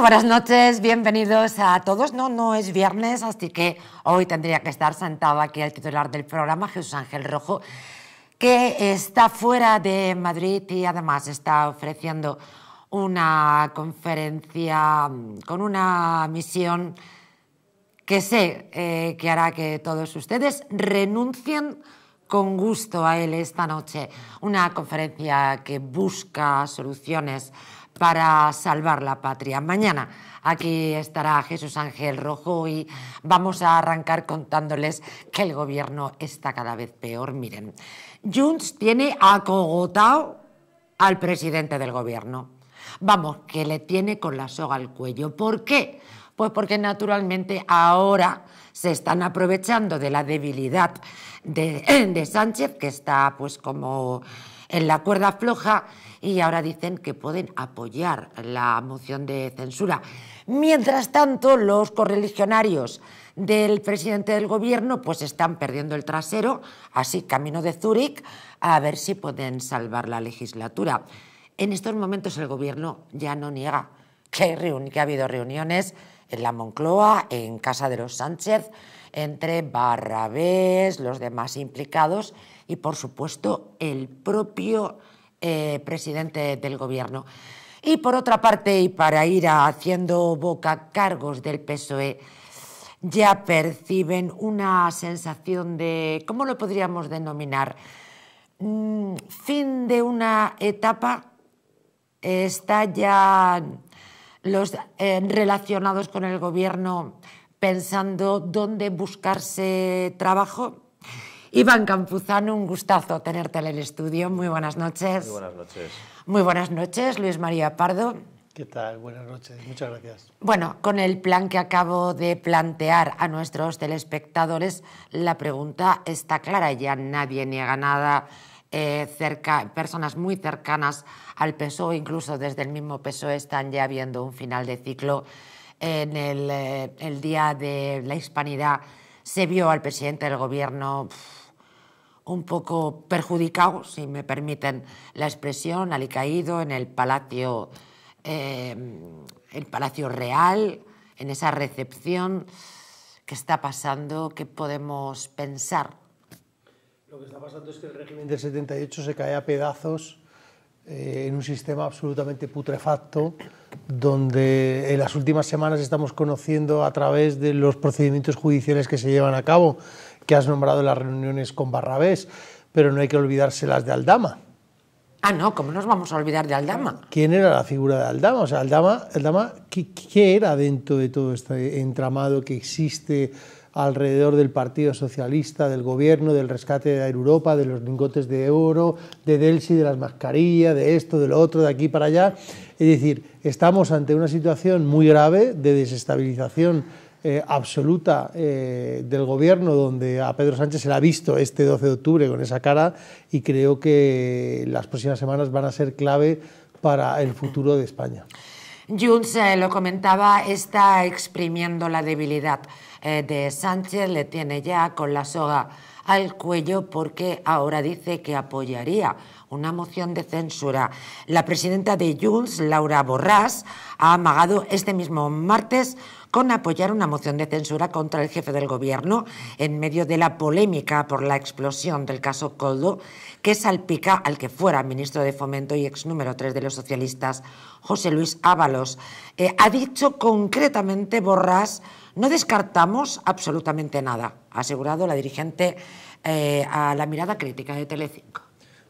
buenas noches, bienvenidos a todos. No, no es viernes, así que hoy tendría que estar sentado aquí el titular del programa, Jesús Ángel Rojo, que está fuera de Madrid y además está ofreciendo una conferencia mm, con una misión que sé eh, que hará que todos ustedes renuncien con gusto a él esta noche. Una conferencia que busca soluciones para salvar la patria. Mañana aquí estará Jesús Ángel Rojo y vamos a arrancar contándoles que el gobierno está cada vez peor. Miren, Junts tiene acogotado al presidente del gobierno. Vamos, que le tiene con la soga al cuello. ¿Por qué? Pues porque naturalmente ahora se están aprovechando de la debilidad de, de Sánchez, que está pues como en la cuerda floja, y ahora dicen que pueden apoyar la moción de censura. Mientras tanto, los correligionarios del presidente del gobierno pues están perdiendo el trasero, así camino de Zúrich, a ver si pueden salvar la legislatura. En estos momentos el gobierno ya no niega que, que ha habido reuniones en la Moncloa, en Casa de los Sánchez, entre Barrabés, los demás implicados y, por supuesto, el propio eh, presidente del Gobierno. Y por otra parte, y para ir haciendo boca cargos del PSOE, ya perciben una sensación de, ¿cómo lo podríamos denominar? Mm, fin de una etapa, está ya los eh, relacionados con el gobierno pensando dónde buscarse trabajo Iván Campuzano, un gustazo tenerte en el estudio. Muy buenas noches. Muy buenas noches. Muy buenas noches, Luis María Pardo. ¿Qué tal? Buenas noches, muchas gracias. Bueno, con el plan que acabo de plantear a nuestros telespectadores, la pregunta está clara, ya nadie niega nada. Eh, personas muy cercanas al PSOE, incluso desde el mismo PSOE, están ya viendo un final de ciclo. En eh, el, Día de la Hispanidad se vio al presidente del Gobierno un poco perjudicado, si me permiten la expresión, alicaído en el Palacio, em, el palacio Real, en esa recepción. ¿Qué está pasando? ¿Qué podemos pensar? Lo que está pasando es que el régimen del 78 se cae a pedazos eh, en un sistema absolutamente putrefacto, donde en las últimas semanas estamos conociendo a través de los procedimientos judiciales que se llevan a cabo que has nombrado las reuniones con Barrabés, pero no hay que olvidarse las de Aldama. Ah, no, ¿cómo nos vamos a olvidar de Aldama? ¿Quién era la figura de Aldama? O sea, Aldama, Aldama ¿qué, era dentro de todo este entramado que existe alrededor del Partido Socialista, del gobierno, del rescate de Europa, de los lingotes de oro, de Delsi, de las mascarillas, de esto, de lo otro, de aquí para allá. Es decir, estamos ante una situación muy grave de desestabilización eh, absoluta eh, del gobierno, donde a Pedro Sánchez se le ha visto este 12 de octubre con esa cara y creo que las próximas semanas van a ser clave para el futuro de España. Junts eh, lo comentaba, está exprimiendo la debilidad de Sánchez, le tiene ya con la soga al cuello porque ahora dice que apoyaría una moción de censura. La presidenta de Junts, Laura Borrás ha amagado este mismo martes con apoyar una moción de censura contra el jefe del gobierno en medio de la polémica por la explosión del caso Coldo, que salpica al que fuera ministro de Fomento y ex número 3 de los socialistas, José Luis Ábalos. Eh, ha dicho concretamente Borrás, no descartamos absolutamente nada, ha asegurado la dirigente eh, a la mirada crítica de Telecinco.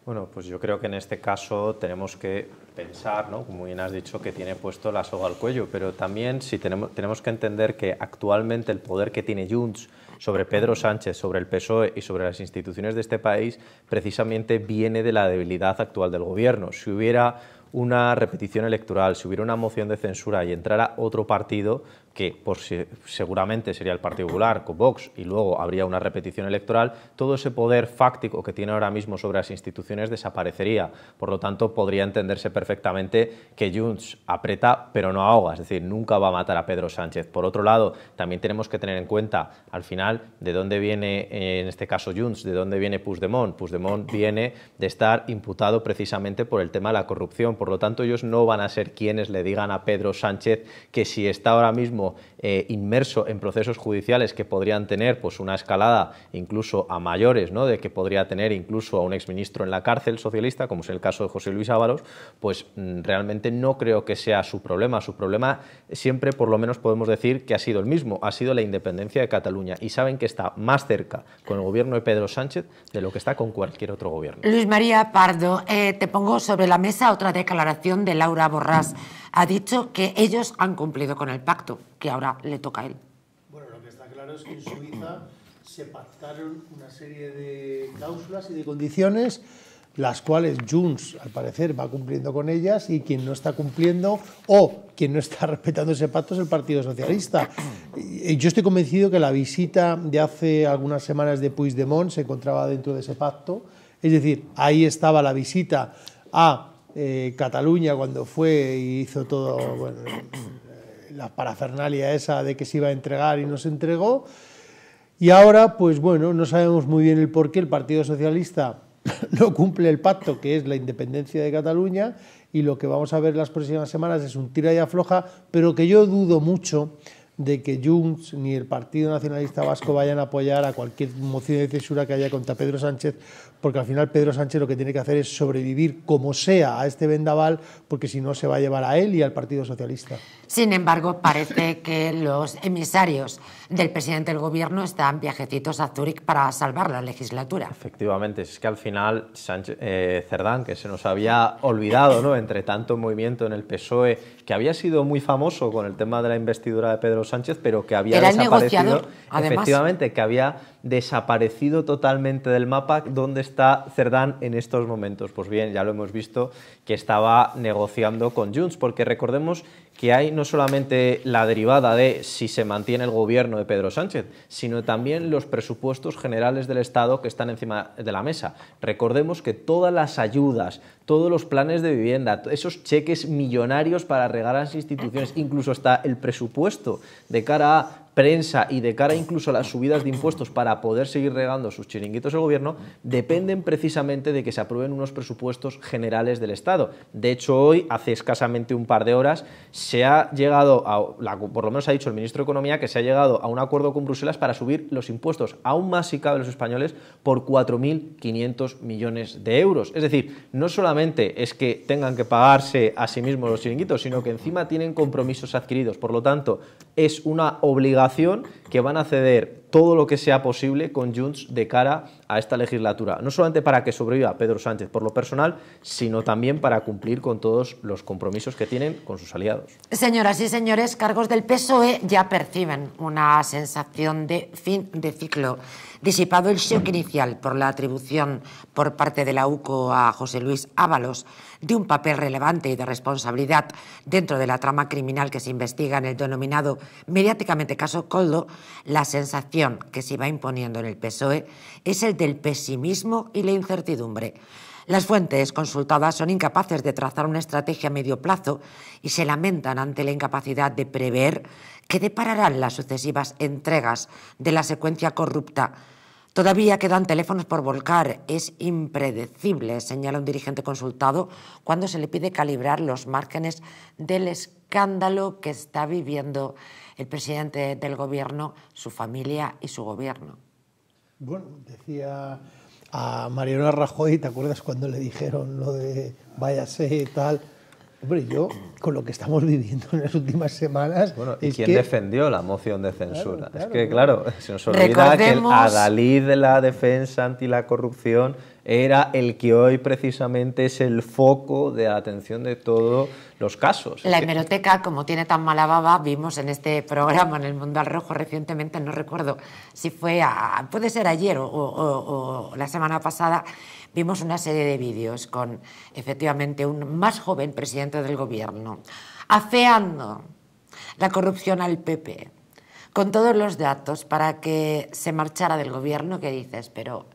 Bueno, pues yo creo que en este caso tenemos que pensar, ¿no? como bien has dicho, que tiene puesto la soga al cuello, pero también si tenemos, tenemos que entender que actualmente el poder que tiene Junts sobre Pedro Sánchez, sobre el PSOE y sobre las instituciones de este país precisamente viene de la debilidad actual del gobierno. Si hubiera una repetición electoral, si hubiera una moción de censura y entrara otro partido, que por seguramente sería el Partido Popular con Vox y luego habría una repetición electoral, todo ese poder fáctico que tiene ahora mismo sobre las instituciones desaparecería. Por lo tanto, podría entenderse perfectamente que Junts aprieta pero no ahoga, es decir, nunca va a matar a Pedro Sánchez. Por otro lado, también tenemos que tener en cuenta al final de dónde viene, eh, en este caso Junts, de dónde viene Puigdemont. Puigdemont viene de estar imputado precisamente por el tema de la corrupción. Por lo tanto, ellos no van a ser quienes le digan a Pedro Sánchez que si está ahora mismo eh, inmerso en procesos judiciales que podrían tener pues, una escalada incluso a mayores, ¿no? de que podría tener incluso a un exministro en la cárcel socialista, como es el caso de José Luis Ábalos, pues mm, realmente no creo que sea su problema. Su problema siempre, por lo menos, podemos decir que ha sido el mismo, ha sido la independencia de Cataluña. Y saben que está más cerca con el gobierno de Pedro Sánchez de lo que está con cualquier otro gobierno. Luis María Pardo, eh, te pongo sobre la mesa otra declaración de Laura Borrás. Ha dicho que ellos han cumplido con el pacto que ahora le toca a él. Bueno, lo que está claro es que en Suiza se pactaron una serie de cláusulas y de condiciones las cuales Junts, al parecer, va cumpliendo con ellas y quien no está cumpliendo o quien no está respetando ese pacto es el Partido Socialista. Yo estoy convencido que la visita de hace algunas semanas de Puigdemont se encontraba dentro de ese pacto, es decir, ahí estaba la visita a eh, Cataluña cuando fue y hizo todo la parafernalia esa de que se iba a entregar y no se entregó. Y ahora, pues bueno, no sabemos muy bien el por qué el Partido Socialista no cumple el pacto que es la independencia de Cataluña y lo que vamos a ver las próximas semanas es un tira y afloja, pero que yo dudo mucho de que Junts ni el Partido Nacionalista Vasco vayan a apoyar a cualquier moción de censura que haya contra Pedro Sánchez, porque al final Pedro Sánchez lo que tiene que hacer es sobrevivir como sea a este vendaval, porque si no se va a llevar a él y al Partido Socialista. Sin embargo, parece que los emisarios del presidente del gobierno están viajecitos a Zúrich para salvar la legislatura. Efectivamente, es que al final eh, Cerdán, que se nos había olvidado, ¿no? entre tanto movimiento en el PSOE, que había sido muy famoso con el tema de la investidura de Pedro Sánchez, pero que había desaparecido. Efectivamente, que había desaparecido totalmente del mapa. ¿Dónde está Cerdán en estos momentos? Pues bien, ya lo hemos visto que estaba negociando con Junts, porque recordemos que hay no solamente la derivada de si se mantiene el gobierno de Pedro Sánchez, sino también los presupuestos generales del Estado que están encima de la mesa. Recordemos que todas las ayudas, todos los planes de vivienda, esos cheques millonarios para regar a las instituciones, incluso está el presupuesto de cara a prensa y de cara incluso a las subidas de impuestos para poder seguir regando sus chiringuitos el gobierno, dependen precisamente de que se aprueben unos presupuestos generales del Estado. De hecho, hoy, hace escasamente un par de horas, se ha llegado, a, por lo menos ha dicho el ministro de Economía, que se ha llegado a un acuerdo con Bruselas para subir los impuestos, aún más si cabe los españoles, por 4.500 millones de euros. Es decir, no solamente es que tengan que pagarse a sí mismos los chiringuitos, sino que encima tienen compromisos adquiridos. Por lo tanto, es una obligación que van a ceder todo lo que sea posible con Junts de cara a esta legislatura, no solamente para que sobreviva Pedro Sánchez por lo personal, sino también para cumplir con todos los compromisos que tienen con sus aliados. Señoras y señores, cargos del PSOE ya perciben una sensación de fin de ciclo. Disipado el shock inicial por la atribución por parte de la UCO a José Luis Ábalos de un papel relevante y de responsabilidad dentro de la trama criminal que se investiga en el denominado mediáticamente caso Coldo, la sensación que se va imponiendo en el PSOE es el del pesimismo y la incertidumbre. Las fuentes consultadas son incapaces de trazar una estrategia a medio plazo y se lamentan ante la incapacidad de prever que depararán las sucesivas entregas de la secuencia corrupta Todavía quedan teléfonos por volcar. Es impredecible, señala un dirigente consultado, cuando se le pide calibrar los márgenes del escándalo que está viviendo el presidente del gobierno, su familia y su gobierno. Bueno, decía a ah, Mariano Rajoy, ¿te acuerdas cuando le dijeron lo de váyase y tal? Hombre, yo, con lo que estamos viviendo en las últimas semanas... Bueno, ¿y quién defendió la moción de censura? es que, claro, se nos olvida que el adalid de la defensa anti la corrupción era el que hoy precisamente es el foco de atención de todos los casos. La hemeroteca, como tiene tan mala baba, vimos en este programa, en el Mundo al Rojo, recientemente, no recuerdo si fue, a, puede ser ayer o la semana pasada, vimos una serie de vídeos con efectivamente un más joven presidente del gobierno afeando la corrupción al PP con todos los datos para que se marchara del gobierno que dices, pero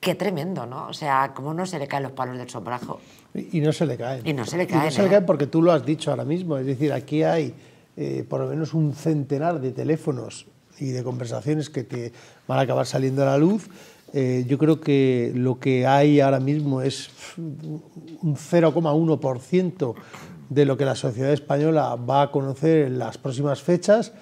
qué tremendo, ¿no? O sea, cómo no se le caen los palos del sombrajo. Y, no se le caen. Y no se le caen. se le ¿eh? caen porque tú lo has dicho ahora mismo, es decir, aquí hay eh, por lo menos un centenar de teléfonos y de conversaciones que te van a acabar saliendo a la luz eh, yo creo que lo que hay ahora mismo es un 0,1% de lo que la sociedad española va a conocer en las próximas fechas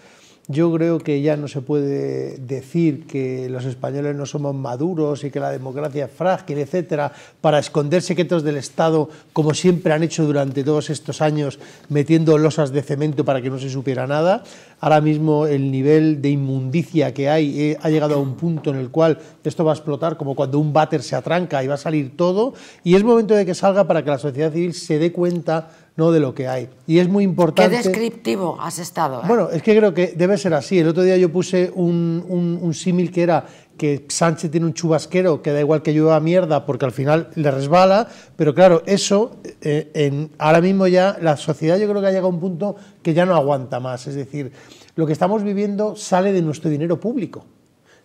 yo creo que ya no se puede decir que los españoles no somos maduros y que la democracia es frágil, etcétera, para esconder secretos del Estado, como siempre han hecho durante todos estos años, metiendo losas de cemento para que no se supiera nada. Ahora mismo el nivel de inmundicia que hay eh, ha llegado a un punto en el cual esto va a explotar, como cuando un váter se atranca y va a salir todo. Y es momento de que salga para que la sociedad civil se dé cuenta ¿no? de lo que hay. Y es muy importante... Qué descriptivo has estado. ¿eh? Bueno, es que creo que debe ser así. El otro día yo puse un, un, símil que era que Sánchez tiene un chubasquero que da igual que llueva mierda porque al final le resbala, pero claro, eso eh, en, ahora mismo ya la sociedad yo creo que ha llegado a un punto que ya no aguanta más, es decir, lo que estamos viviendo sale de nuestro dinero público,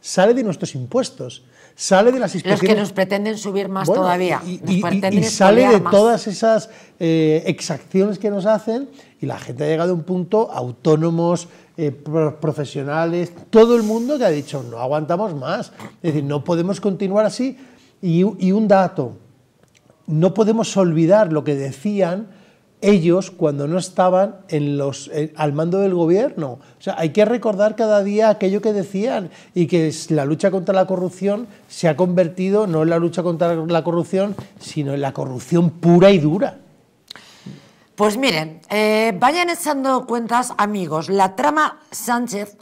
sale de nuestros impuestos sale de las inspecciones. Los que nos pretenden subir más todavía. y, sale de todas esas eh, exacciones que nos hacen y la gente ha llegado a un punto, autónomos, eh, profesionales, todo el mundo que ha dicho, no aguantamos más. Es decir, no podemos continuar así. y, y un dato, no podemos olvidar lo que decían ellos cuando no estaban eh, al mando del gobierno. sea, hay que recordar cada día aquello que decían y que la lucha contra la corrupción se ha convertido no en la lucha contra la corrupción, sino en la corrupción pura y dura. Pues miren, eh, vayan echando cuentas, amigos, la trama Sánchez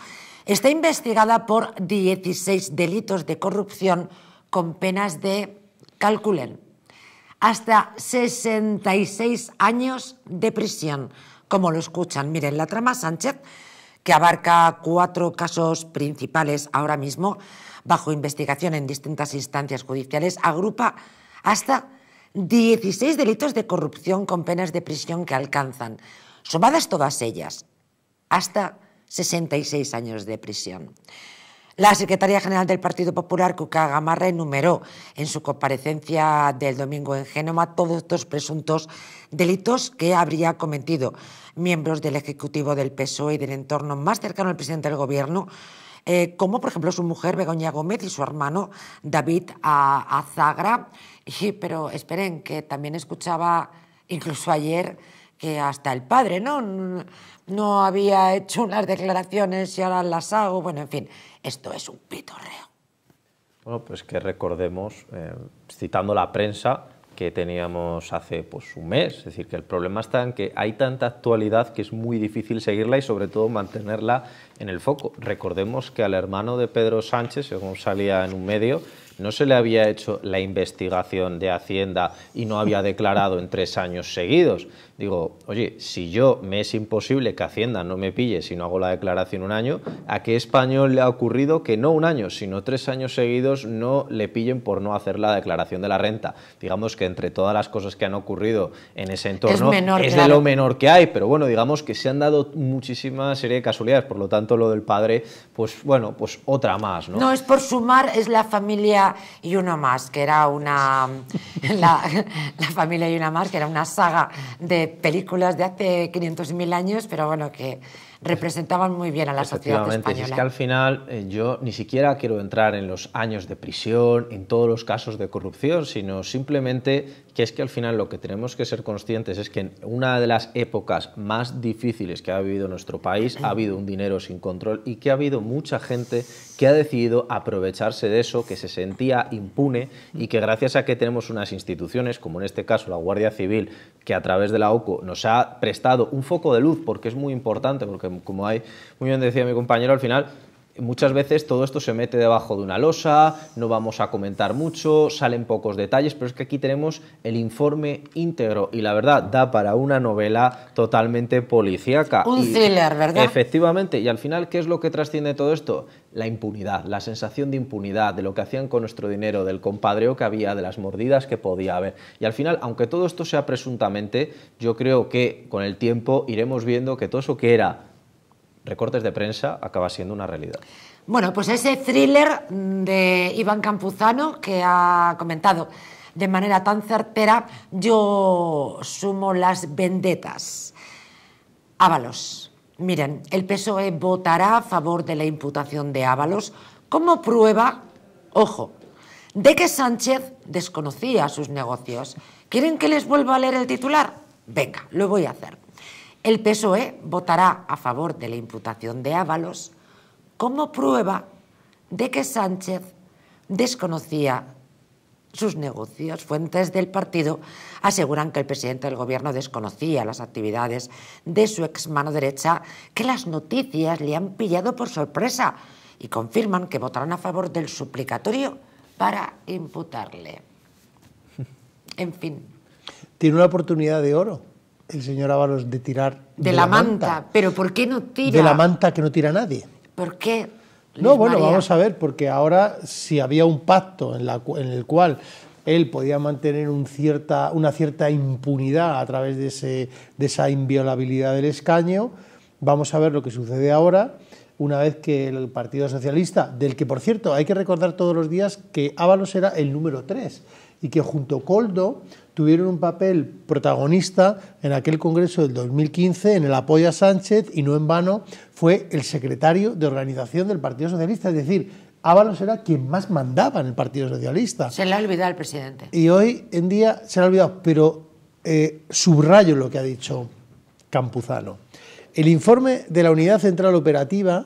está investigada por 16 delitos de corrupción con penas de, calculen, hasta 66 años de prisión. Como lo escuchan, miren, la trama Sánchez, que abarca cuatro casos principales ahora mismo, bajo investigación en distintas instancias judiciales, agrupa hasta 16 delitos de corrupción con penas de prisión que alcanzan, sumadas todas ellas, hasta 66 años de prisión. La secretaria general del Partido Popular, Cuca Gamarra, enumeró en su comparecencia del domingo en Génoma todos estos presuntos delitos que habría cometido miembros del Ejecutivo del PSOE y del entorno más cercano al presidente del Gobierno, eh, como por ejemplo su mujer Begoña Gómez y su hermano David Azagra. pero esperen, que también escuchaba incluso ayer que hasta el padre no, no había hecho unas declaraciones y ahora las hago. Bueno, en fin, esto es un pitorreo. Bueno, pues que recordemos, eh, citando la prensa que teníamos hace pues, un mes, es decir, que el problema está en que hay tanta actualidad que es muy difícil seguirla y sobre todo mantenerla en el foco. Recordemos que al hermano de Pedro Sánchez, según salía en un medio, no se le había hecho la investigación de Hacienda y no había declarado en tres años seguidos digo, oye, si yo me es imposible que Hacienda no me pille si no hago la declaración un año, ¿a qué español le ha ocurrido que no un año, sino tres años seguidos no le pillen por no hacer la declaración de la renta? Digamos que entre todas las cosas que han ocurrido en ese entorno es, de lo menor que hay, pero bueno, digamos que se han dado muchísima serie de casualidades, por lo tanto lo del padre, pues bueno, pues otra más, ¿no? es por sumar, es la familia y uno más, que era una... la, la familia y una más, que era una saga de películas de hace 500.000 años, pero bueno, que representaban muy bien a la sociedad española. Es que al final eh, yo ni siquiera quiero entrar en los años de prisión, en todos los casos de corrupción, sino simplemente que es que al final lo que tenemos que ser conscientes es que en una de las épocas más difíciles que ha vivido nuestro país ha habido un dinero sin control y que ha habido mucha gente que ha decidido aprovecharse de eso, que se sentía impune y que gracias a que tenemos unas instituciones, como en este caso la Guardia Civil, que a través de la OCO nos ha prestado un foco de luz, porque es muy importante, porque como hay, muy bien decía mi compañero, al final muchas veces todo esto se mete debajo de una losa, no vamos a comentar mucho, salen pocos detalles, pero es que aquí tenemos el informe íntegro y la verdad da para una novela totalmente policíaca. Un thriller, ¿verdad? Efectivamente, y al final, ¿qué es lo que trasciende todo esto? La impunidad, la sensación de impunidad, de lo que hacían con nuestro dinero, del compadreo que había, de las mordidas que podía haber. Y al final, aunque todo esto sea presuntamente, yo creo que con el tiempo iremos viendo que todo eso que era recortes de prensa acaba siendo una realidad. Bueno, pues ese thriller de Iván Campuzano que ha comentado de manera tan certera, yo sumo las vendetas. Ábalos. Miren, el PSOE votará a favor de la imputación de Ábalos como prueba, ojo, de que Sánchez desconocía sus negocios. ¿Quieren que les vuelva a leer el titular? Venga, lo voy a hacer. El PSOE votará a favor de la imputación de Ábalos como prueba de que Sánchez desconocía sus negocios. Fuentes del partido aseguran que el presidente del gobierno desconocía las actividades de su ex mano derecha, que las noticias le han pillado por sorpresa y confirman que votarán a favor del suplicatorio para imputarle. En fin. Tiene una oportunidad de oro el señor Ábalos de tirar de, la, manta. Pero ¿por qué no tira? De la manta que no tira nadie. ¿Por qué? no, bueno, vamos a ver, porque ahora si había un pacto en, el cual él podía mantener una cierta impunidad a través de, de esa inviolabilidad del escaño, vamos a ver lo que sucede ahora una vez que el Partido Socialista, del que por cierto hay que recordar todos los días que Ábalos era el número 3 y que junto a Coldo tuvieron un papel protagonista en aquel Congreso del 2015 en el apoyo a Sánchez y no en vano fue el secretario de organización del Partido Socialista, es decir, Ábalos era quien más mandaba en el Partido Socialista. Se le ha olvidado al presidente. Y hoy en día se le ha olvidado, pero eh, subrayo lo que ha dicho Campuzano. El informe de la Unidad Central Operativa,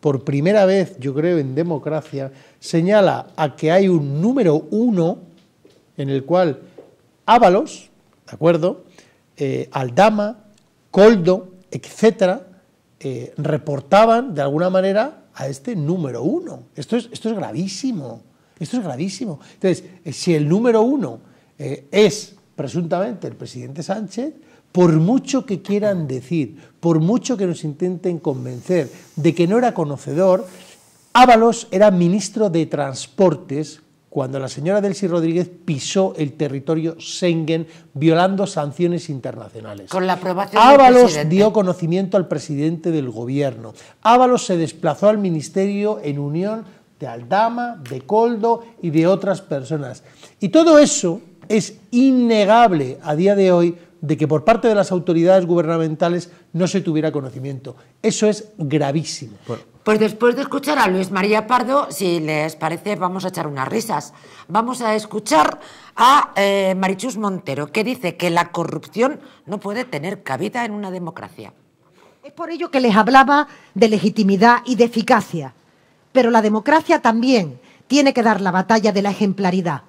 por primera vez, yo creo, en democracia, señala a que hay un número uno en el cual Ábalos, ¿de acuerdo? Eh, Aldama, Coldo, etcétera, eh, reportaban de alguna manera a este número uno. Esto es, esto es gravísimo, esto es gravísimo. Entonces, eh, si el número uno es presuntamente el presidente Sánchez, por mucho que quieran decir, por mucho que nos intenten convencer de que no era conocedor, Ábalos era ministro de Transportes cuando la señora Delcy Rodríguez pisó el territorio Schengen violando sanciones internacionales. Con la aprobación Ábalos dio conocimiento al presidente del gobierno. Ábalos se desplazó al ministerio en unión de Aldama, de Coldo y de otras personas. Y todo eso es innegable a día de hoy de que por parte de las autoridades gubernamentales no se tuviera conocimiento. Eso es gravísimo. Pues después de escuchar a Luis María Pardo, si les parece, vamos a echar unas risas. Vamos a escuchar a eh, Marichus Montero, que dice que la corrupción no puede tener cabida en una democracia. Es por ello que les hablaba de legitimidad y de eficacia. Pero la democracia también tiene que dar la batalla de la ejemplaridad.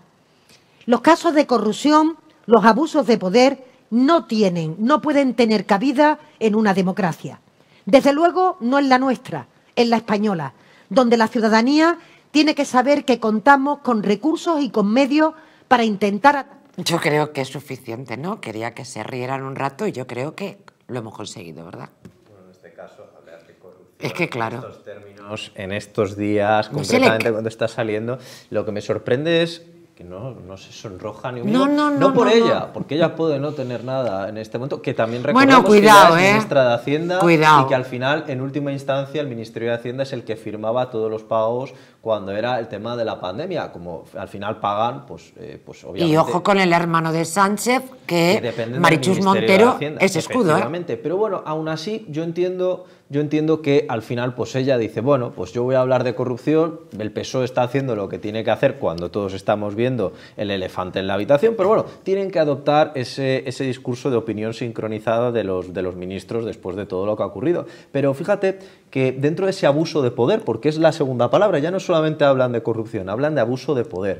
Los casos de corrupción, los abusos de poder, no tienen, no pueden tener cabida en una democracia. Desde luego, no en la nuestra en la española, donde la ciudadanía tiene que saber que contamos con recursos y con medios para intentar... Yo creo que es suficiente, ¿no? Quería que se rieran un rato y yo creo que lo hemos conseguido, ¿verdad? Bueno, en este caso, hablar de corrupción. Es que claro. En estos términos, en estos días, concretamente cuando está saliendo, lo que me sorprende es no, no se sonroja ni un No, no, no. No por ella, porque ella puede no tener nada en este momento, que también recordemos cuidado, que ¿eh? ministra de Hacienda cuidado. y que al final, en última instancia, el Ministerio de Hacienda es el que firmaba todos los pagos cuando era el tema de la pandemia. Como al final pagan, pues, eh, pues obviamente... Y ojo con el hermano de Sánchez, que, Marichus Montero es escudo. ¿eh? Pero bueno, aún así yo entiendo yo entiendo que al final pues ella dice, bueno, pues yo voy a hablar de corrupción, el PSOE está haciendo lo que tiene que hacer cuando todos estamos viendo el elefante en la habitación, pero bueno, tienen que adoptar ese, ese discurso de opinión sincronizada de los, de los ministros después de todo lo que ha ocurrido. Pero fíjate que dentro de ese abuso de poder, porque es la segunda palabra, ya no solamente hablan de corrupción, hablan de abuso de poder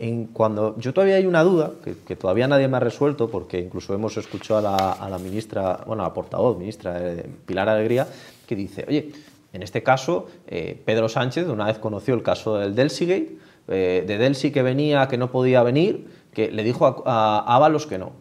en cuando yo todavía hay una duda que, todavía nadie me ha resuelto porque incluso hemos escuchado a la, ministra, bueno, a la portavoz, ministra eh, Pilar Alegría, que dice, oye, en este caso eh, Pedro Sánchez una vez conoció el caso del Delsigate, Gate, eh, de Delsi que venía, que no podía venir, que le dijo a, a, que no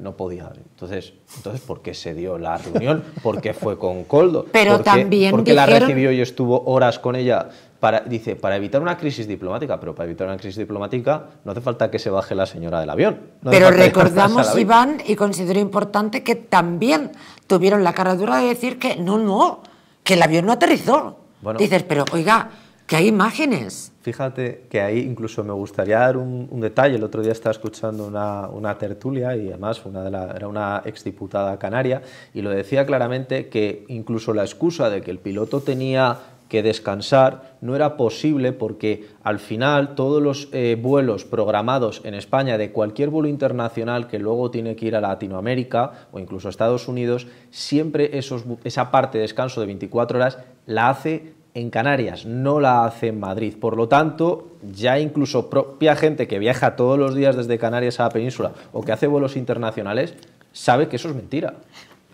no podía. Entonces, entonces ¿por qué se dio la reunión? ¿Por qué fue con Coldo? Pero ¿Por qué, porque la recibió y estuvo horas con ella para dice, para evitar una crisis diplomática, pero para evitar una crisis diplomática no hace falta que se baje la señora del avión. pero recordamos Iván y considero importante que también tuvieron la cara dura de decir que no, no, que el avión no aterrizó. Dices, pero oiga, que hay imágenes. Fíjate que ahí incluso me gustaría dar un, detalle. El otro día estaba escuchando una, tertulia y además una era una exdiputada canaria y lo decía claramente que incluso la excusa de que el piloto tenía que descansar no era posible porque al final todos los eh, vuelos programados en España de cualquier vuelo internacional que luego tiene que ir a Latinoamérica o incluso a Estados Unidos, siempre esa parte de descanso de 24 horas la hace en Canarias, no la hace en Madrid. Por lo tanto, ya incluso propia gente que viaja todos los días desde Canarias a la península o que hace vuelos internacionales, sabe que eso es mentira.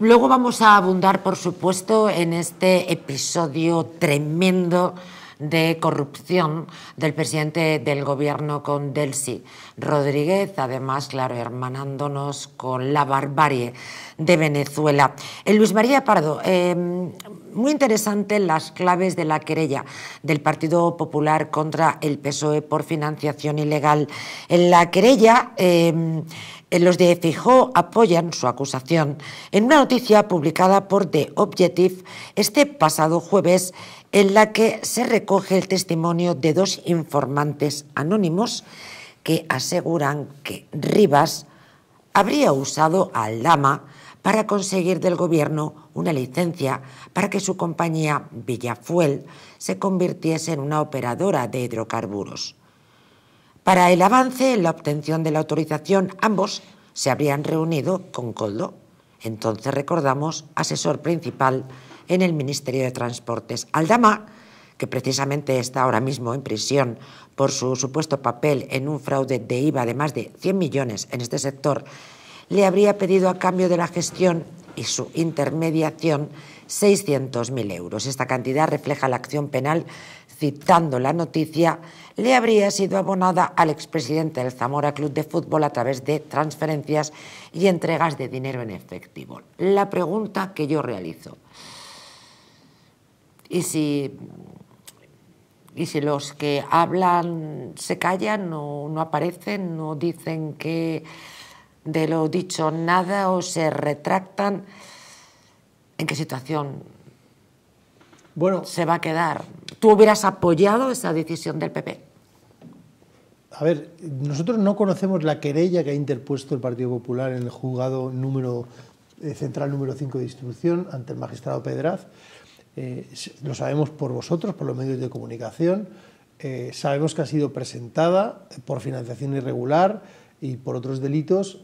Luego vamos a abundar, por supuesto, en este episodio tremendo de corrupción del presidente del gobierno con Delcy Rodríguez, además, claro, hermanándonos con la barbarie de Venezuela. Eh, Luis María Pardo, em, muy interesante las claves de la querella del Partido Popular contra el PSOE por financiación ilegal. En la querella em, los de Fijó apoyan su acusación en una noticia publicada por The Objective este pasado jueves en la que se recoge el testimonio de dos informantes anónimos que aseguran que Rivas habría usado a Lama para conseguir del gobierno una licencia para que su compañía Villafuel se convirtiese en una operadora de hidrocarburos. Para el avance en la obtención de la autorización, ambos se habrían reunido con Coldo, entonces recordamos asesor principal en el Ministerio de Transportes. Aldama, que precisamente está ahora mismo en prisión por su supuesto papel en un fraude de IVA de más de 100 millones en este sector, le habría pedido a cambio de la gestión y su intermediación 600.000 euros. Esta cantidad refleja la acción penal, citando la noticia le habría sido abonada al expresidente del Zamora Club de Fútbol a través de transferencias y entregas de dinero en efectivo. La pregunta que yo realizo, ¿y si, los que hablan se callan o no aparecen, no dicen que de lo dicho nada o se retractan? ¿En qué situación bueno, se va a quedar? ¿Tú hubieras apoyado esa decisión del PP? A ver, nosotros no conocemos la querella que ha interpuesto el Partido Popular en el juzgado número, eh, central número 5 de distribución ante el magistrado Pedraz. Eh, lo sabemos por vosotros, por los medios de comunicación. Eh, sabemos que ha sido presentada por financiación irregular y por otros delitos,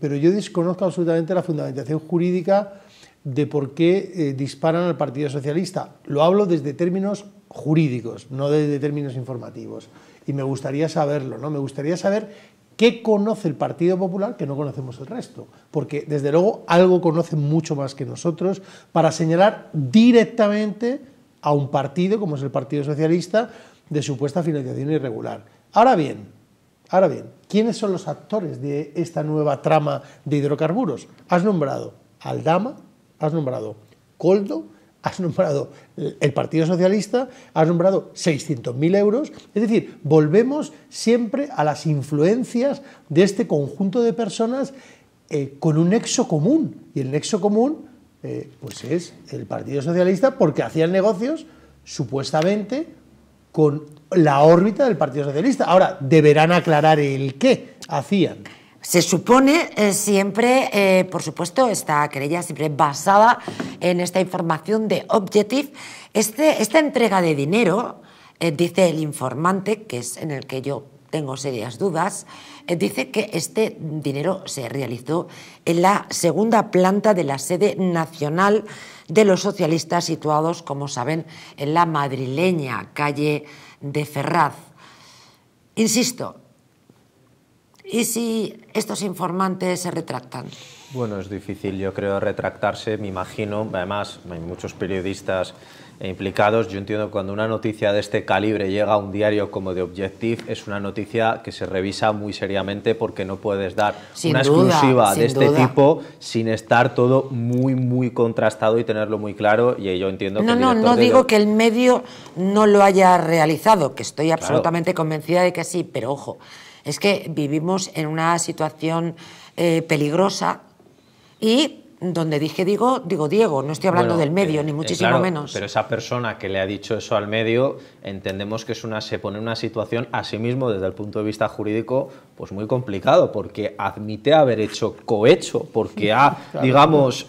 pero yo desconozco absolutamente la fundamentación jurídica de por qué disparan al Partido Socialista. Lo hablo desde términos jurídicos, no desde términos informativos y me gustaría saberlo, ¿no? Me gustaría saber qué conoce el Partido Popular que no conocemos el resto, porque desde luego algo conocen mucho más que nosotros para señalar directamente a un partido como es el Partido Socialista de supuesta financiación irregular. Ahora bien, ahora bien, ¿quiénes son los actores de esta nueva trama de hidrocarburos? Has nombrado Aldama, has nombrado Coldo, has nombrado el Partido Socialista, has nombrado 600.000 euros. Es decir, volvemos siempre a las influencias de este conjunto de personas eh, con un nexo común. Y el nexo común eh, pues es el Partido Socialista porque hacían negocios supuestamente con la órbita del Partido Socialista. Ahora, deberán aclarar el qué hacían. Se supone eh, siempre, eh, por supuesto, esta querella siempre basada en esta información de Objective. Este, esta entrega de dinero, eh, dice el informante, que es en el que yo tengo serias dudas, dice que este dinero se realizó en la segunda planta de la sede nacional de los socialistas situados, como saben, en la madrileña calle de Ferraz. Insisto, y si estos informantes se retractan. Bueno, es difícil, yo creo, retractarse, me imagino. Además, hay muchos periodistas implicados. Yo entiendo que cuando una noticia de este calibre llega a un diario como de Objective, es una noticia que se revisa muy seriamente porque no puedes dar una exclusiva de este tipo sin estar todo muy, muy contrastado y tenerlo muy claro. Y yo entiendo no, que. No, no, digo que el medio no lo haya realizado, que estoy absolutamente convencida de que sí, pero ojo es que vivimos en una situación eh, peligrosa y donde dije digo, digo Diego, no estoy hablando del medio, eh, ni eh, muchísimo menos. Pero esa persona que le ha dicho eso al medio, entendemos que es una, se pone en una situación a sí mismo desde el punto de vista jurídico, pues muy complicado, porque admite haber hecho cohecho, porque ha, digamos,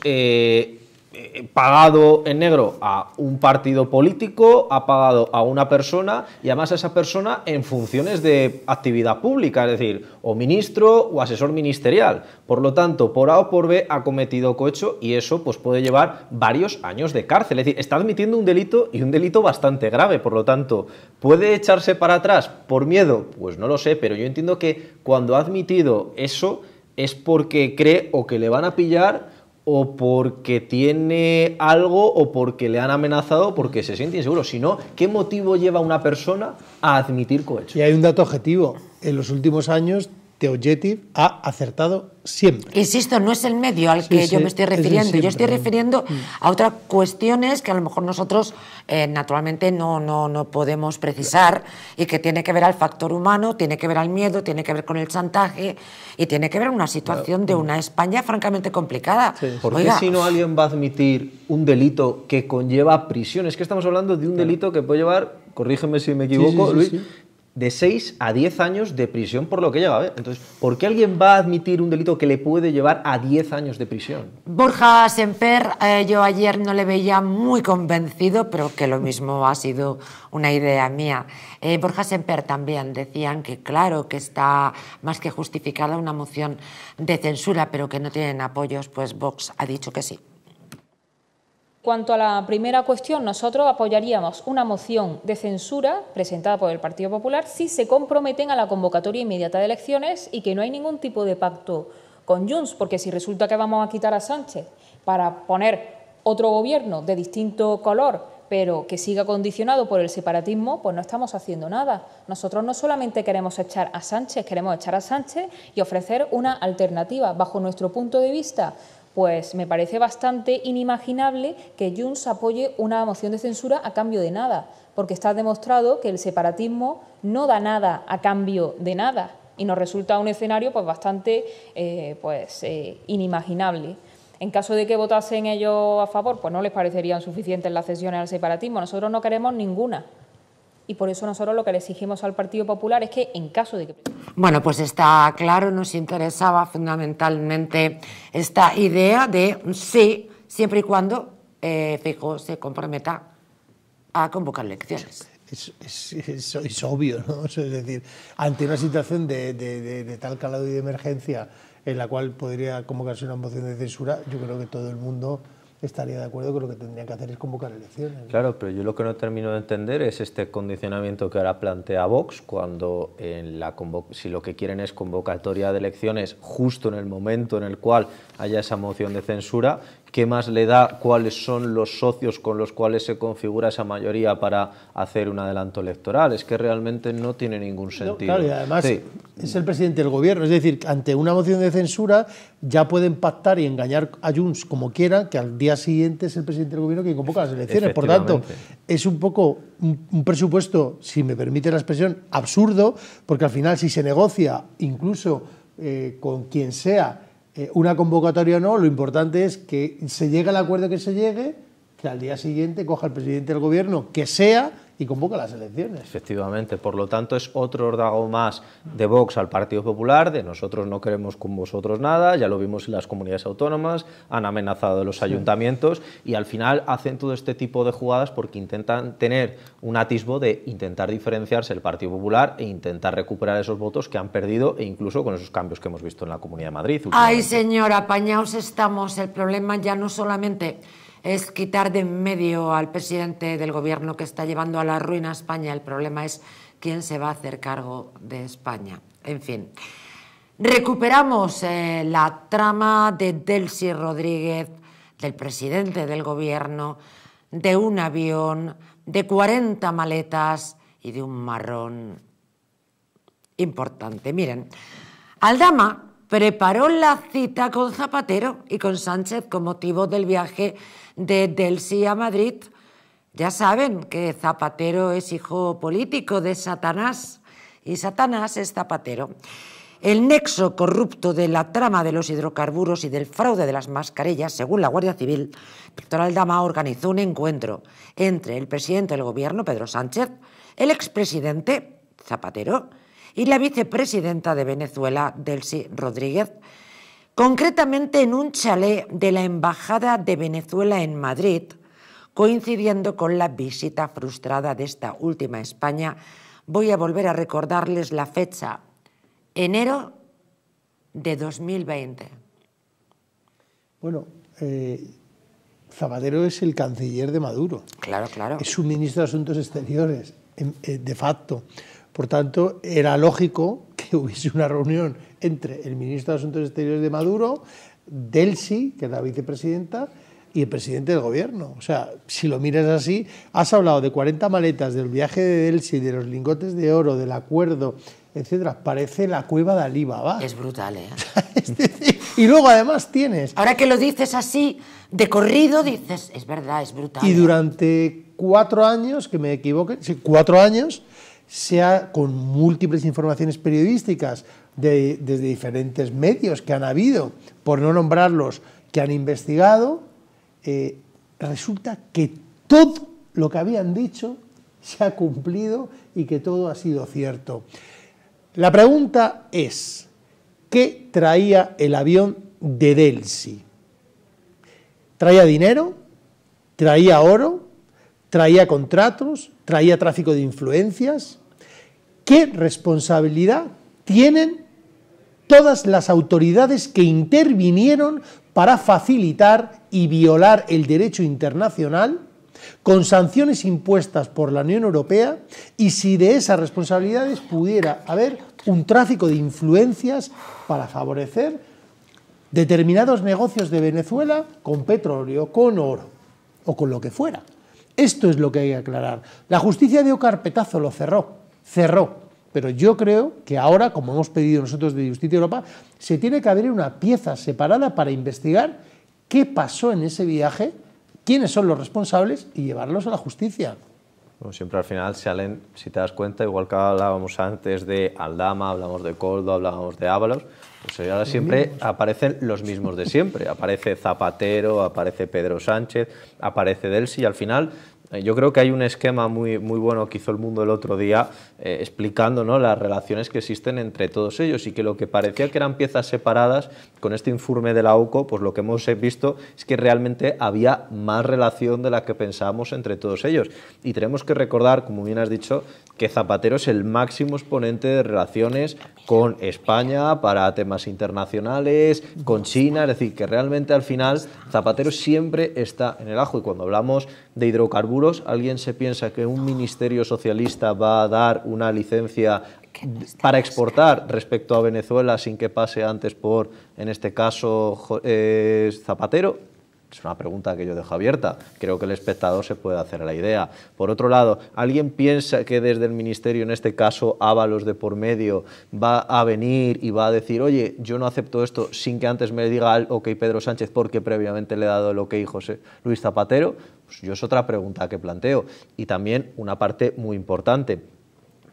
eh, pagado en negro a un partido político, ha pagado a una persona y además a esa persona en funciones de actividad pública, es decir, o ministro o asesor ministerial. Por lo tanto, por A o por B ha cometido cohecho y eso pues, puede llevar varios años de cárcel. Es decir, está admitiendo un delito y un delito bastante grave. Por lo tanto, ¿puede echarse para atrás por miedo? Pues no lo sé, pero yo entiendo que cuando ha admitido eso es porque cree o que le van a pillar o porque tiene algo o porque le han amenazado porque se siente inseguro, no, ¿qué motivo lleva una persona a admitir cohecho? Y hay un dato objetivo. En los últimos años Teo este Objective ha acertado siempre. Insisto, no es el medio al que yo me estoy refiriendo. yo estoy refiriendo mm. a otras cuestiones que a lo mejor nosotros eh, naturalmente no, no, no podemos precisar y que tiene que ver al factor humano, tiene que ver al miedo, tiene que ver con el chantaje y tiene que ver una situación de una España francamente complicada. ¿Por qué si no alguien va a admitir un delito que conlleva prisión? Es que estamos hablando de un delito que puede llevar, corrígeme si me equivoco, Luis, de 6 a 10 años de prisión por lo que lleva. Entonces, ¿por qué alguien va a admitir un delito que le puede llevar a 10 años de prisión? Borja Semper, eh, yo ayer no le veía muy convencido, pero que lo mismo ha sido una idea mía. Eh, Borja Semper también decían que claro, que está más que justificada una moción de censura, pero que no tienen apoyos, pues Vox ha dicho que sí. En cuanto a la primera cuestión, nosotros apoyaríamos una moción de censura presentada por el Partido Popular si se comprometen a la convocatoria inmediata de elecciones y que no hay ningún tipo de pacto con Junts, porque si resulta que vamos a quitar a Sánchez para poner otro gobierno de distinto color, pero que siga condicionado por el separatismo, pues no estamos haciendo nada. Nosotros no solamente queremos echar a Sánchez, queremos echar a Sánchez y ofrecer una alternativa bajo nuestro punto de vista pues me parece bastante inimaginable que Junts apoye una moción de censura a cambio de nada, porque está demostrado que el separatismo no da nada a cambio de nada y nos resulta un escenario pues bastante eh, pues, eh, inimaginable. En caso de que votasen ellos a favor, pues no les parecerían suficientes las cesiones al separatismo. Nosotros no queremos ninguna y por eso nosotros lo que le exigimos al Partido Popular es que en caso de que... Bueno, pues está claro, nos interesaba fundamentalmente esta idea de sí, siempre y cuando eh, Fijo se comprometa a convocar elecciones. Es, obvio, ¿no? Es decir, ante una situación de, tal calado y de emergencia en la cual podría convocarse una moción de censura, yo creo que todo el mundo estaría de acuerdo que lo que tendría que hacer es convocar elecciones. Claro, pero yo lo que no termino de entender es este condicionamiento que ahora plantea Vox, cuando en la si lo que quieren es convocatoria de elecciones justo en el momento en el cual haya esa moción de censura, qué más le da, cuáles son los socios con los cuales se configura esa mayoría para hacer un adelanto electoral. Es que realmente no tiene ningún sentido. claro, y además es el presidente del gobierno. Es decir, ante una moción de censura ya pueden pactar y engañar a Junts como quieran, que al día siguiente es el presidente del gobierno quien convoca las elecciones. Por tanto, es un poco un, presupuesto, si me permite la expresión, absurdo, porque al final si se negocia incluso eh, con quien sea, eh, una convocatoria o no, lo importante es que se llegue al acuerdo que se llegue, que al día siguiente coja el presidente del gobierno, que sea y convoca las elecciones. Efectivamente, por lo tanto es otro ordago más de Vox al Partido Popular, de nosotros no queremos con vosotros nada, ya lo vimos en las comunidades autónomas, han amenazado los ayuntamientos y al final hacen todo este tipo de jugadas porque intentan tener un atisbo de intentar diferenciarse el Partido Popular e intentar recuperar esos votos que han perdido e incluso con esos cambios que hemos visto en la Comunidad de Madrid. Ay señora, apañaos estamos, el problema ya no solamente es quitar de en medio al presidente del gobierno que está llevando a la ruina a España. El problema es quién se va a hacer cargo de España. En fin. Recuperamos eh, la trama de Delcy Rodríguez, del presidente del gobierno, de un avión, de 40 maletas y de un marrón importante. Miren, Aldama preparó la cita con Zapatero y con Sánchez con motivo del viaje de Delcy a Madrid. Ya saben que Zapatero es hijo político de Satanás y Satanás es Zapatero. El nexo corrupto de la trama de los hidrocarburos y del fraude de las mascarillas, según la Guardia Civil, Víctor Aldama organizó un encuentro entre el presidente del gobierno, Pedro Sánchez, el expresidente, Zapatero, y la vicepresidenta de Venezuela, Delcy Rodríguez, concretamente en un chalet de la Embajada de Venezuela en Madrid, coincidiendo con la visita frustrada de esta última España. Voy a volver a recordarles la fecha, enero de 2020. Bueno, eh, es el canciller de Maduro. Claro, claro. Es su ministro de Asuntos Exteriores, em, eh, de facto. Por tanto, era lógico que hubiese una reunión entre el ministro de Asuntos Exteriores de Maduro, Delsi, que es la vicepresidenta, y el presidente del gobierno. O sea, si lo miras así, has hablado de 40 maletas, del viaje de Delsi, de los lingotes de oro, del acuerdo, etc. Parece la cueva de Alibaba. Es brutal, ¿eh? y luego además tienes... Ahora que lo dices así, de corrido, dices, es verdad, es brutal. ¿eh?". Y durante cuatro años, que me equivoque, sí, cuatro años sea con múltiples informaciones periodísticas de, desde diferentes medios que han habido, por no nombrarlos, que han investigado, eh, resulta que todo lo que habían dicho se ha cumplido y que todo ha sido cierto. La pregunta es, ¿qué traía el avión de Delsi? ¿Traía dinero? ¿Traía oro? traía contratos, traía tráfico de influencias. ¿Qué responsabilidad tienen todas las autoridades que intervinieron para facilitar y violar el derecho internacional con sanciones impuestas por la Unión Europea y si de esas responsabilidades pudiera haber un tráfico de influencias para favorecer determinados negocios de Venezuela con petróleo, con oro o con lo que fuera. Esto es lo que hay que aclarar. La justicia dio carpetazo, lo cerró, cerró. Pero yo creo que ahora, como hemos pedido nosotros de Justicia Europa, se tiene que abrir una pieza separada para investigar qué pasó en ese viaje, quiénes son los responsables y llevarlos a la justicia. siempre al final salen, si te das cuenta, igual que hablábamos antes de Aldama, hablamos de Coldo, hablábamos de Ábalos, Ahora pues siempre aparecen los mismos de siempre. Aparece Zapatero, aparece Pedro Sánchez, aparece Delsi y al final eh, yo creo que hay un esquema muy, muy bueno que hizo el mundo el otro día eh, explicando ¿no? las relaciones que existen entre todos ellos y que lo que parecía que eran piezas separadas, con este informe de la OCO, pues lo que hemos visto es que realmente había más relación de la que pensábamos entre todos ellos. Y tenemos que recordar, como bien has dicho, que Zapatero es el máximo exponente de relaciones con España para temas internacionales, con China, es decir, que realmente al final Zapatero siempre está en el ajo y cuando hablamos de hidrocarburos, alguien se piensa que un ministerio socialista va a dar una licencia para exportar respecto a Venezuela sin que pase antes por, en este caso, eh, Zapatero? Es una pregunta que yo dejo abierta. Creo que el espectador se puede hacer la idea. Por otro lado, ¿alguien piensa que desde el Ministerio, en este caso Ábalos de por medio, va a venir y va a decir, oye, yo no acepto esto sin que antes me diga ok Pedro Sánchez porque previamente le he dado el ok José Luis Zapatero? Pues yo es otra pregunta que planteo. Y también una parte muy importante.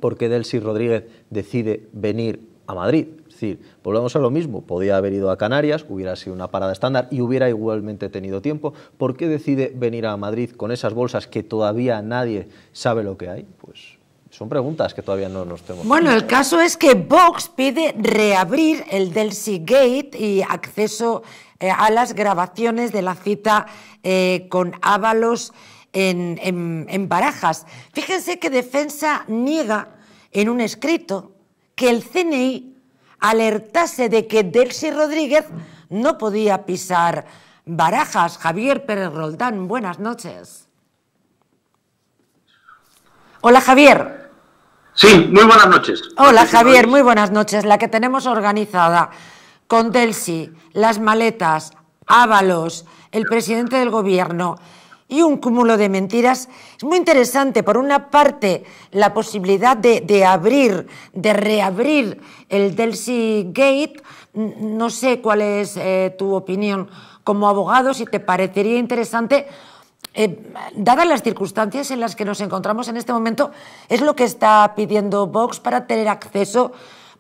¿Por qué Delcy Rodríguez decide venir a Madrid? Es decir, volvemos a lo mismo, podía haber ido a Canarias, hubiera sido una parada estándar y hubiera igualmente tenido tiempo. ¿Por qué decide venir a Madrid con esas bolsas que todavía nadie sabe lo que hay? Pues son preguntas que todavía no nos tenemos. Bueno, el caso es que Vox pide reabrir el Delcy Gate y acceso eh, a las grabaciones de la cita eh, con Ábalos en, en Barajas. Fíjense que Defensa niega en un escrito que el CNI alertase de que Delcy Rodríguez no podía pisar barajas. Javier Pérez Roldán, buenas noches. Hola Javier. Sí, muy buenas noches. Hola Javier, muy buenas noches. La que tenemos organizada con Delsi, las maletas, Ábalos, el presidente del gobierno y un cúmulo de mentiras. Es muy interesante, por una parte, la posibilidad de, abrir, de reabrir el Delcy Gate. No sé cuál es eh, tu opinión como abogado, si te parecería interesante. Eh, dadas las circunstancias en las que nos encontramos en este momento, es lo que está pidiendo Vox para tener acceso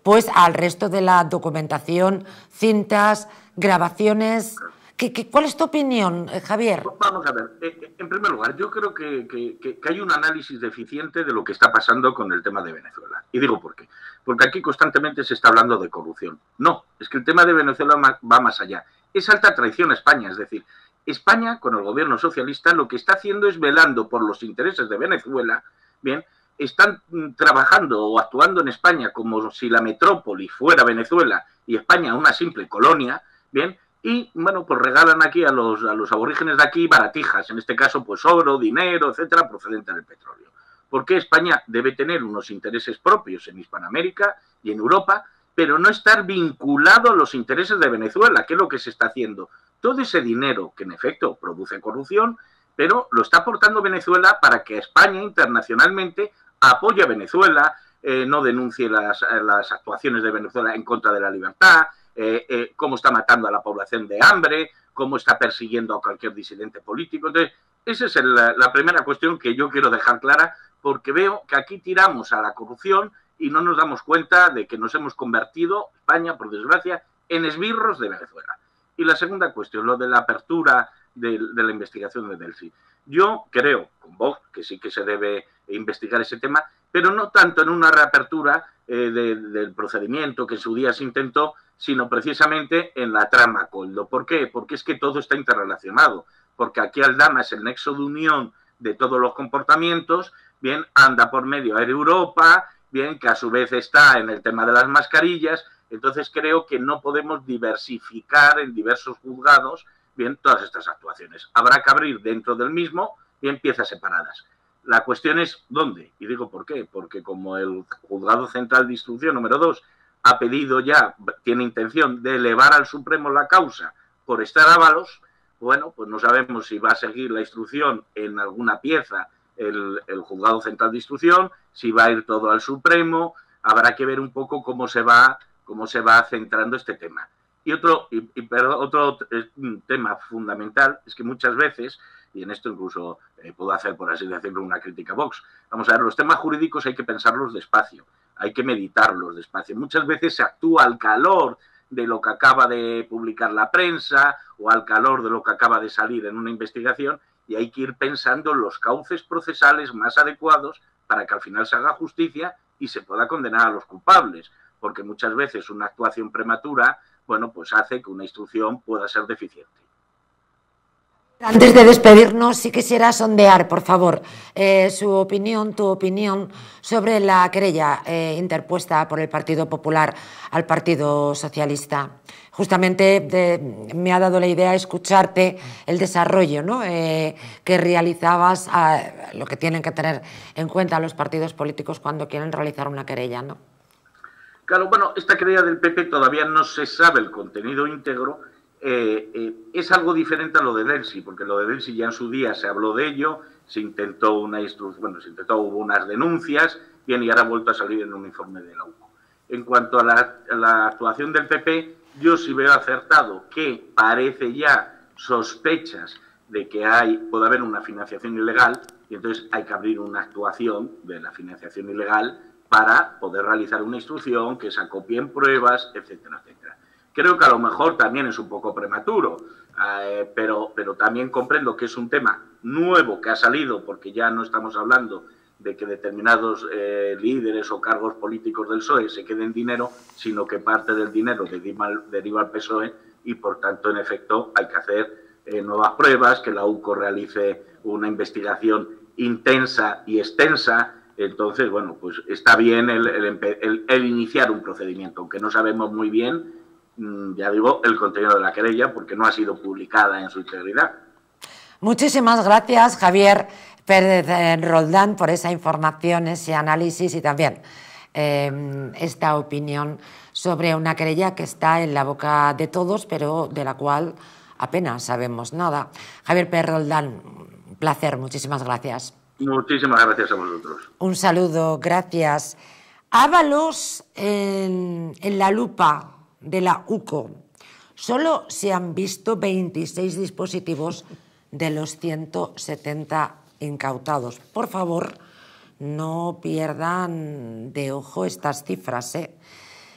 pues, al resto de la documentación, cintas, grabaciones. ¿Qué, cuál es tu opinión, eh, Javier? Pues vamos a ver. Eh, eh, en primer lugar, yo creo que, que, hay un análisis deficiente de lo que está pasando con el tema de Venezuela. Y digo por qué. Porque aquí constantemente se está hablando de corrupción. No, es que el tema de Venezuela va más allá. Es alta traición a España. Es decir, España, con el gobierno socialista, lo que está haciendo es velando por los intereses de Venezuela. Bien, están mm, trabajando o actuando en España como si la metrópoli fuera Venezuela y España una simple colonia. Bien, y bueno, pues regalan aquí a los, a los aborígenes de aquí baratijas, en este caso pues oro, dinero, etcétera, procedente del petróleo. Porque España debe tener unos intereses propios en Hispanoamérica y en Europa, pero no estar vinculado a los intereses de Venezuela, que es lo que se está haciendo. Todo ese dinero, que en efecto produce corrupción, pero lo está aportando Venezuela para que España internacionalmente apoye a Venezuela, eh, no denuncie las, las actuaciones de Venezuela en contra de la libertad, eh, eh, cómo está matando a la población de hambre, cómo está persiguiendo a cualquier disidente político. Entonces, esa es la primera cuestión que yo quiero dejar clara, porque veo que aquí tiramos a la corrupción y no nos damos cuenta de que nos hemos convertido, España, por desgracia, en esbirros de Venezuela. Y la segunda cuestión, lo de la apertura de, la investigación de Delphi. Yo creo, con vos que sí que se debe investigar ese tema, pero no tanto en una reapertura eh, del procedimiento que en su día se intentó, sino precisamente en la trama Coldo. ¿Por qué? Porque es que todo está interrelacionado, porque aquí Aldama es el nexo de unión de todos los comportamientos, bien anda por medio a Europa, bien que a su vez está en el tema de las mascarillas, entonces creo que no podemos diversificar en diversos juzgados bien todas estas actuaciones. Habrá que abrir dentro del mismo bien piezas separadas. La cuestión es dónde, y digo por qué, porque como el juzgado central de instrucción número 2 ha pedido ya, tiene intención de elevar al Supremo la causa por estar avalos, bueno, pues no sabemos si va a seguir la instrucción en alguna pieza el, juzgado central de instrucción, si va a ir todo al Supremo, habrá que ver un poco cómo se va, cómo se va centrando este tema. Y otro, y, otro eh, tema fundamental es que muchas veces, y en esto incluso eh, puedo hacer, por así decirlo, una crítica box Vox, vamos a ver, los temas jurídicos hay que pensarlos despacio hay que meditarlos despacio. Muchas veces se actúa al calor de lo que acaba de publicar la prensa o al calor de lo que acaba de salir en una investigación y hay que ir pensando en los cauces procesales más adecuados para que al final se haga justicia y se pueda condenar a los culpables, porque muchas veces una actuación prematura, bueno, pues hace que una instrucción pueda ser deficiente. Antes de despedirnos, sí quisiera sondear, por favor, eh, su opinión, tu opinión sobre la querella eh, interpuesta por el Partido Popular al Partido Socialista. Justamente me ha dado la idea escucharte el desarrollo eh, que realizabas, lo que tienen que tener en cuenta los partidos políticos cuando quieren realizar una querella. ¿no? Claro, bueno, esta querella del PP todavía no se sabe el contenido íntegro eh, eh, es algo diferente a lo de Delsi, porque lo de Delsi ya en su día se habló de ello, se intentó una instrucción, bueno, se intentó, hubo unas denuncias, bien, y ahora ha vuelto a salir en un informe de la UCO. En cuanto a la, actuación del PP, yo sí veo acertado que parece ya sospechas de que hay, puede haber una financiación ilegal, y entonces hay que abrir una actuación de la financiación ilegal para poder realizar una instrucción, que se acopien pruebas, etcétera, etcétera. Creo que a lo mejor también es un poco prematuro, eh, pero, también comprendo que es un tema nuevo que ha salido, porque ya no estamos hablando de que determinados eh, líderes o cargos políticos del PSOE se queden dinero, sino que parte del dinero deriva al, PSOE y, por tanto, en efecto, hay que hacer eh, nuevas pruebas, que la UCO realice una investigación intensa y extensa. Entonces, bueno, pues está bien el iniciar un procedimiento, aunque no sabemos muy bien Mm, ya digo, el contenido de la querella porque no ha sido publicada en su integridad. Muchísimas gracias, Javier Pérez eh, Roldán, por esa información, ese análisis y también em, esta opinión sobre una querella que está en la boca de todos, pero de la cual apenas sabemos nada. Javier Pérez Roldán, un placer, muchísimas gracias. Muchísimas gracias a vosotros. Un saludo, gracias. Ábalos en la lupa de la UCO, solo se han visto 26 dispositivos de los 170 incautados. Por favor, no pierdan de ojo estas cifras. ¿eh?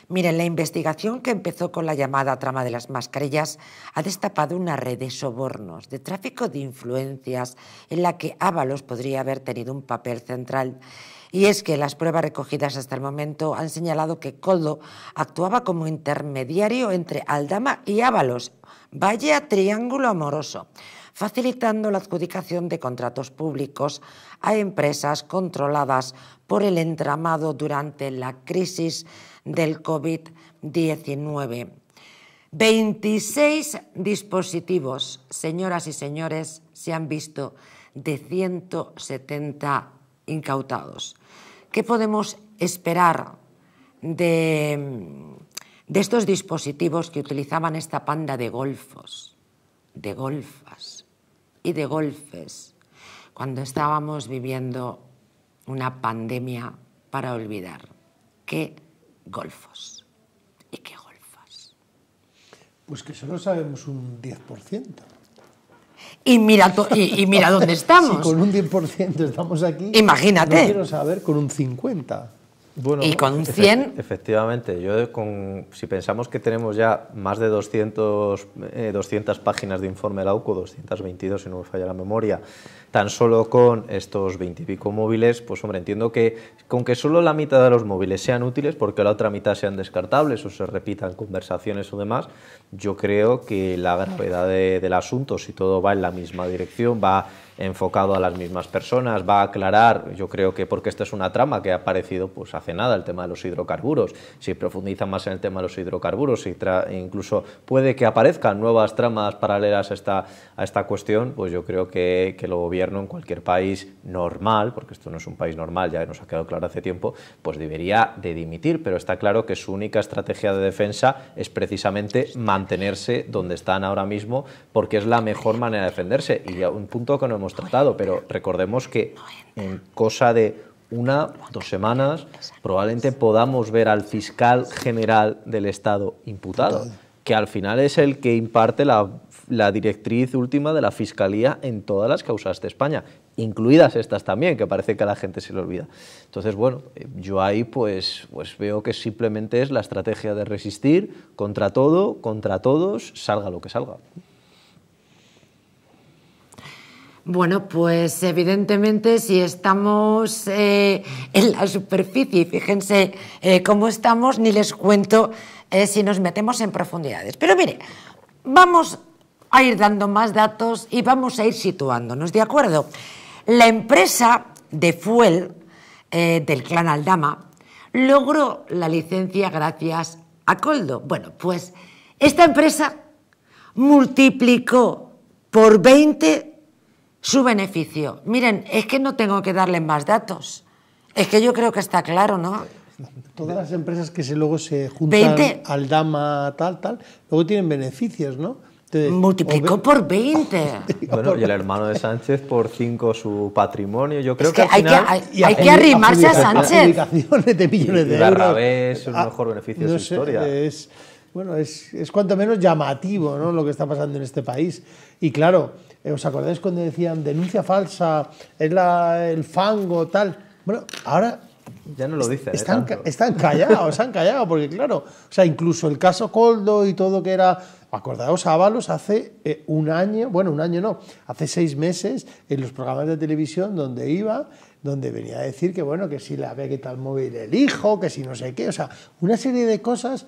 Miren, la investigación que empezó con la llamada trama de las mascarillas ha destapado una red de sobornos, de tráfico de influencias, en la que Ábalos podría haber tenido un papel central y es que las pruebas recogidas hasta el momento han señalado que Coldo actuaba como intermediario entre Aldama y Ábalos, a triángulo amoroso, facilitando la adjudicación de contratos públicos a empresas controladas por el entramado durante la crisis del COVID-19. 26 dispositivos, señoras y señores, se han visto de 170 incautados. ¿Qué podemos esperar de, de estos dispositivos que utilizaban esta panda de golfos, de golfas y de golfes cuando estábamos viviendo una pandemia para olvidar? ¿Qué golfos y qué golfas? Pues que solo sabemos un 10% y mira, y, mira dónde estamos. con un 10% estamos aquí, imagínate. No quiero saber con un 50% y con 100... efectivamente, yo si pensamos que tenemos ya más de 200, eh, páginas de informe la UCO, 222 si no me falla la memoria, tan solo con estos 20 y pico móviles, pues hombre, entiendo que con que solo la mitad de los móviles sean útiles, porque la otra mitad sean descartables o se repitan conversaciones o demás, yo creo que la gravedad del asunto, si todo va en la misma dirección, va enfocado a las mismas personas, va a aclarar, yo creo que porque esta es una trama que ha aparecido pues hace nada, el tema de los hidrocarburos, si profundiza más en el tema de los hidrocarburos, si incluso puede que aparezcan nuevas tramas paralelas a esta, a esta cuestión, pues yo creo que, que el gobierno en cualquier país normal, porque esto no es un país normal, ya nos ha quedado claro hace tiempo, pues debería de dimitir, pero está claro que su única estrategia de defensa es precisamente mantenerse donde están ahora mismo, porque es la mejor manera de defenderse. Y un punto que no hemos tratado, pero recordemos que en cosa de una, o dos semanas, probablemente podamos ver al fiscal general del Estado imputado, que al final es el que imparte la, directriz última de la Fiscalía en todas las causas de España, incluidas estas también, que parece que a la gente se le olvida. Entonces, bueno, eh, yo ahí pues, pues veo que simplemente es la estrategia de resistir contra todo, contra todos, salga lo que salga. Bueno, pues evidentemente si estamos eh, en la superficie, fíjense eh, cómo estamos, ni les cuento eh, si nos metemos en profundidades. Pero mire, vamos a ir dando más datos y vamos a ir situándonos, ¿de acuerdo? La empresa de Fuel del clan Aldama logró la licencia gracias a Coldo. Bueno, pues esta empresa multiplicó por 20 su beneficio. Miren, es que no tengo que darles más datos. Es que yo creo que está claro, ¿no? Todas las empresas que se luego se juntan al DAMA, tal, tal, luego tienen beneficios, ¿no? Multiplicó por 20. bueno, y el hermano de Sánchez por 5 su patrimonio. Yo creo que, hay, que hay, arrimarse a Sánchez. de millones de euros. es el ah, mejor beneficio de su historia. Es, bueno, es, es cuanto menos llamativo ¿no? lo que está pasando en este país. Y claro, eh, ¿Os acordáis cuando decían denuncia falsa, es la, el fango, tal? Bueno, ahora... Ya no lo dice ¿eh? Están, están callados, han callado, porque claro, o sea, incluso el caso Coldo y todo que era... Acordaos, Ábalos hace eh, un año, bueno, un año no, hace seis meses en los programas de televisión donde iba, donde venía a decir que bueno, que si la ve que tal móvil el hijo, que si no sé qué, o sea, una serie de cosas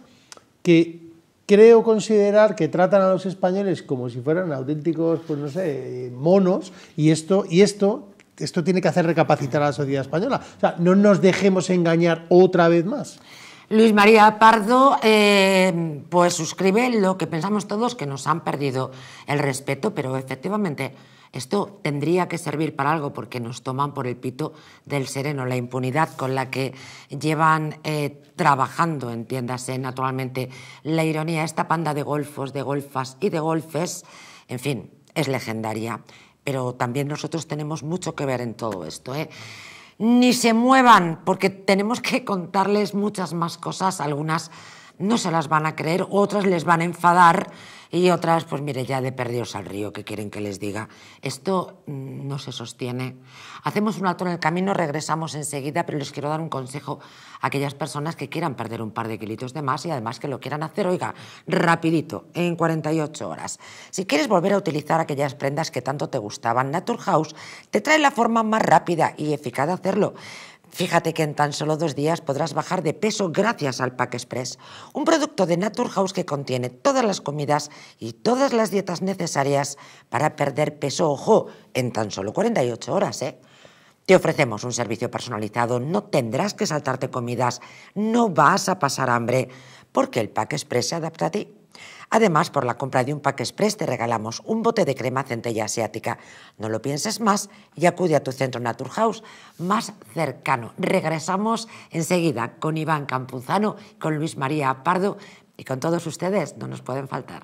que creo considerar que tratan a los españoles como si fueran auténticos, pues no sé, monos, y esto, y esto esto tiene que hacer recapacitar a la sociedad española. O sea, no nos dejemos engañar otra vez más. Luis María Pardo, eh, pues suscribe lo que pensamos todos, que nos han perdido el respeto, pero efectivamente esto tendría que servir para algo porque nos toman por el pito del sereno. La impunidad con la que llevan eh, trabajando, entiéndase naturalmente la ironía, esta panda de golfos, de golfas y de golfes, en fin, es legendaria. Pero también nosotros tenemos mucho que ver en todo esto. ¿eh? Ni se muevan porque tenemos que contarles muchas más cosas, algunas no se las van a creer, otras les van a enfadar y otras, pues mire, ya de perdidos al río, que quieren que les diga. Esto mm, no se sostiene. Hacemos un alto en el camino, regresamos enseguida, pero les quiero dar un consejo a aquellas personas que quieran perder un par de kilitos de más y además que lo quieran hacer, oiga, rapidito, en 48 horas. Si quieres volver a utilizar aquellas prendas que tanto te gustaban, Naturhaus te trae la forma más rápida y eficaz de hacerlo. Fíjate que en tan solo dos días podrás bajar de peso gracias al Pack Express, un producto de Naturhaus que contiene todas las comidas y todas las dietas necesarias para perder peso, ojo, en tan solo 48 horas, ¿eh? Te ofrecemos un servicio personalizado, no tendrás que saltarte comidas, no vas a pasar hambre, porque el Pack Express se adapta a ti. Además, por la compra de un pack express te regalamos un bote de crema centella asiática. No lo pienses más y acude a tu centro Naturhaus más cercano. Regresamos enseguida con Iván Campuzano, con Luis María Pardo y con todos ustedes. No nos pueden faltar.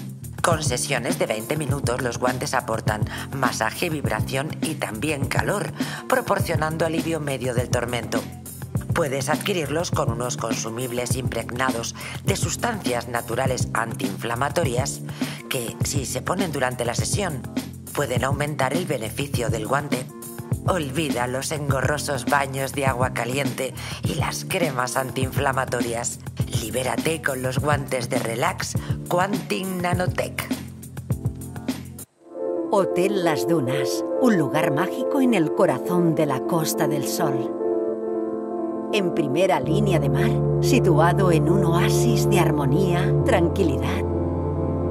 Con sesiones de 20 minutos los guantes aportan masaje, vibración y también calor, proporcionando alivio medio del tormento. Puedes adquirirlos con unos consumibles impregnados de sustancias naturales antiinflamatorias que, si se ponen durante la sesión, pueden aumentar el beneficio del guante. Olvida los engorrosos baños de agua caliente y las cremas antiinflamatorias. Libérate con los guantes de relax Quantin Nanotech. Hotel Las Dunas, un lugar mágico en el corazón de la Costa del Sol. En primera línea de mar, situado en un oasis de armonía, tranquilidad,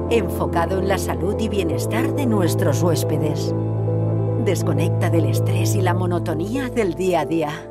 enfocado en la salud y bienestar de nuestros huéspedes. Desconecta del estrés y la monotonía del día a día